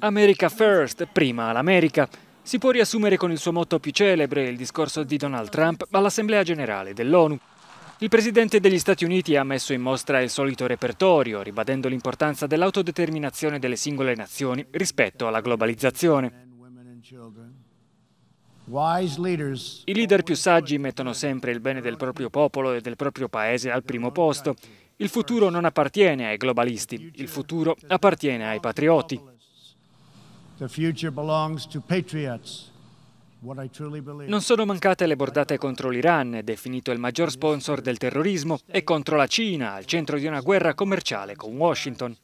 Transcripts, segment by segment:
America First, prima l'America. Si può riassumere con il suo motto più celebre il discorso di Donald Trump all'Assemblea generale dell'ONU. Il presidente degli Stati Uniti ha messo in mostra il solito repertorio, ribadendo l'importanza dell'autodeterminazione delle singole nazioni rispetto alla globalizzazione. I leader più saggi mettono sempre il bene del proprio popolo e del proprio paese al primo posto. Il futuro non appartiene ai globalisti, il futuro appartiene ai patrioti. Non sono mancate le bordate contro l'Iran, definito il maggior sponsor del terrorismo, e contro la Cina, al centro di una guerra commerciale con Washington.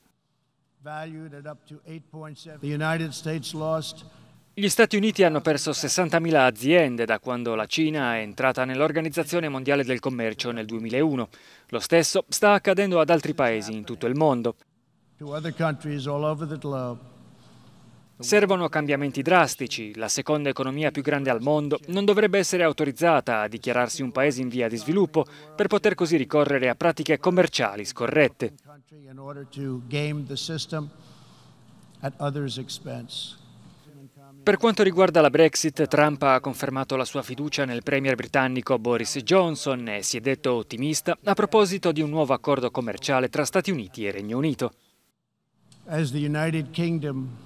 Gli Stati Uniti hanno perso 60.000 aziende da quando la Cina è entrata nell'Organizzazione Mondiale del Commercio nel 2001. Lo stesso sta accadendo ad altri paesi in tutto il mondo. Servono cambiamenti drastici. La seconda economia più grande al mondo non dovrebbe essere autorizzata a dichiararsi un paese in via di sviluppo per poter così ricorrere a pratiche commerciali scorrette. Per quanto riguarda la Brexit, Trump ha confermato la sua fiducia nel premier britannico Boris Johnson e si è detto ottimista a proposito di un nuovo accordo commerciale tra Stati Uniti e Regno Unito. As the United Kingdom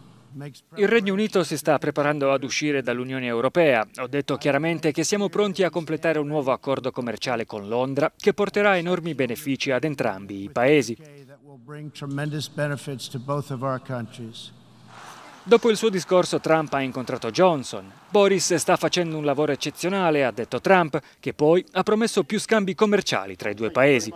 il Regno Unito si sta preparando ad uscire dall'Unione Europea. Ho detto chiaramente che siamo pronti a completare un nuovo accordo commerciale con Londra che porterà enormi benefici ad entrambi i paesi. Dopo il suo discorso Trump ha incontrato Johnson. Boris sta facendo un lavoro eccezionale, ha detto Trump, che poi ha promesso più scambi commerciali tra i due paesi.